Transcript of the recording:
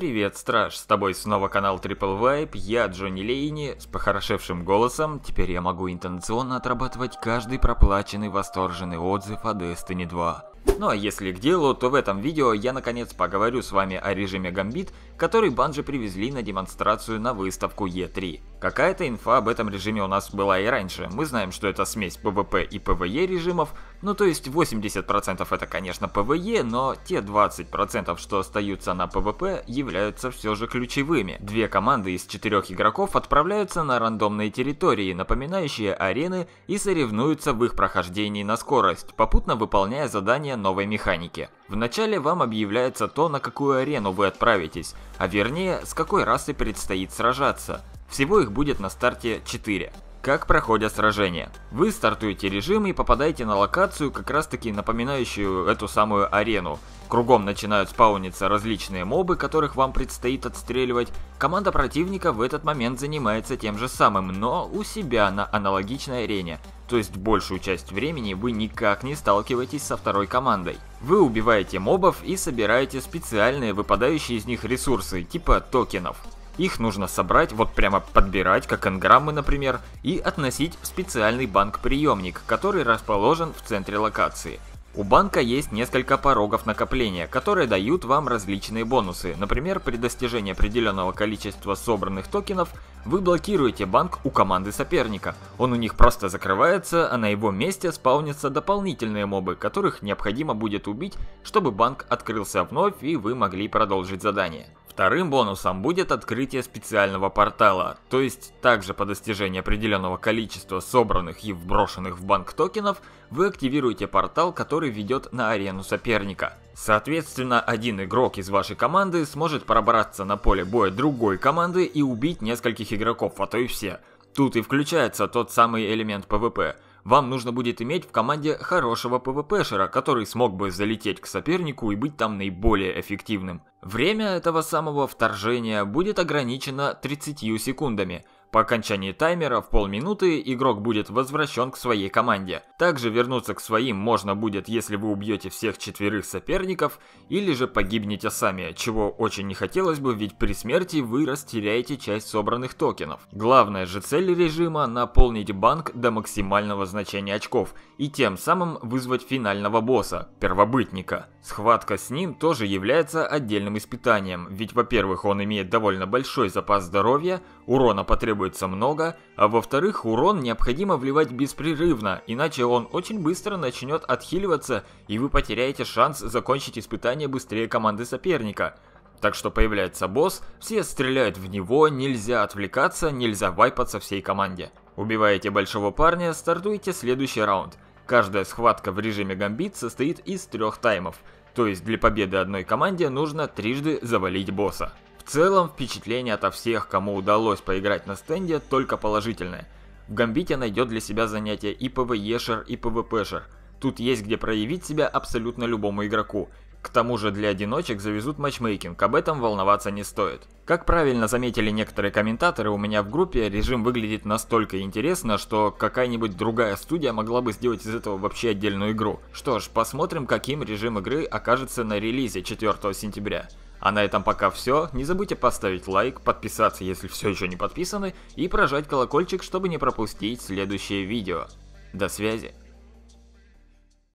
Привет, Страж, с тобой снова канал Triple Vibe, я Джонни Лейни, с похорошевшим голосом, теперь я могу интенционно отрабатывать каждый проплаченный восторженный отзыв о Destiny 2. Ну а если к делу, то в этом видео я наконец поговорю с вами о режиме Гамбит, который банджи привезли на демонстрацию на выставку E3. Какая-то инфа об этом режиме у нас была и раньше. Мы знаем, что это смесь PvP и PvE режимов, ну то есть 80% это, конечно, PvE, но те 20%, что остаются на PvP, являются все же ключевыми. Две команды из четырех игроков отправляются на рандомные территории, напоминающие арены, и соревнуются в их прохождении на скорость, попутно выполняя задания новой механики. Вначале вам объявляется то, на какую арену вы отправитесь, а вернее, с какой расой предстоит сражаться. Всего их будет на старте 4. Как проходят сражения? Вы стартуете режим и попадаете на локацию, как раз таки напоминающую эту самую арену. Кругом начинают спауниться различные мобы, которых вам предстоит отстреливать. Команда противника в этот момент занимается тем же самым, но у себя на аналогичной арене. То есть большую часть времени вы никак не сталкиваетесь со второй командой. Вы убиваете мобов и собираете специальные выпадающие из них ресурсы, типа токенов. Их нужно собрать, вот прямо подбирать, как энграммы, например, и относить в специальный банк-приемник, который расположен в центре локации. У банка есть несколько порогов накопления, которые дают вам различные бонусы. Например, при достижении определенного количества собранных токенов вы блокируете банк у команды соперника. Он у них просто закрывается, а на его месте спаунятся дополнительные мобы, которых необходимо будет убить, чтобы банк открылся вновь и вы могли продолжить задание. Вторым бонусом будет открытие специального портала, то есть также по достижении определенного количества собранных и вброшенных в банк токенов, вы активируете портал, который ведет на арену соперника. Соответственно, один игрок из вашей команды сможет пробраться на поле боя другой команды и убить нескольких игроков, а то и все. Тут и включается тот самый элемент ПВП – вам нужно будет иметь в команде хорошего ПВПшера, который смог бы залететь к сопернику и быть там наиболее эффективным. Время этого самого вторжения будет ограничено 30 секундами – по окончании таймера в полминуты игрок будет возвращен к своей команде. Также вернуться к своим можно будет, если вы убьете всех четверых соперников, или же погибнете сами, чего очень не хотелось бы, ведь при смерти вы растеряете часть собранных токенов. Главная же цель режима – наполнить банк до максимального значения очков, и тем самым вызвать финального босса – первобытника. Схватка с ним тоже является отдельным испытанием, ведь во-первых он имеет довольно большой запас здоровья, урона потребуется требуется много, а во-вторых, урон необходимо вливать беспрерывно, иначе он очень быстро начнет отхиливаться, и вы потеряете шанс закончить испытание быстрее команды соперника. Так что появляется босс, все стреляют в него, нельзя отвлекаться, нельзя вайпаться всей команде. Убиваете большого парня, стартуете следующий раунд. Каждая схватка в режиме гамбит состоит из трех таймов, то есть для победы одной команде нужно трижды завалить босса. В целом, впечатление ото всех, кому удалось поиграть на стенде, только положительное. В Гамбите найдет для себя занятие и PvE-шер, и PvP-шер. Тут есть где проявить себя абсолютно любому игроку. К тому же для одиночек завезут матчмейкинг, об этом волноваться не стоит. Как правильно заметили некоторые комментаторы, у меня в группе режим выглядит настолько интересно, что какая-нибудь другая студия могла бы сделать из этого вообще отдельную игру. Что ж, посмотрим, каким режим игры окажется на релизе 4 сентября. А на этом пока все. Не забудьте поставить лайк, подписаться, если все еще не подписаны, и прожать колокольчик, чтобы не пропустить следующее видео. До связи!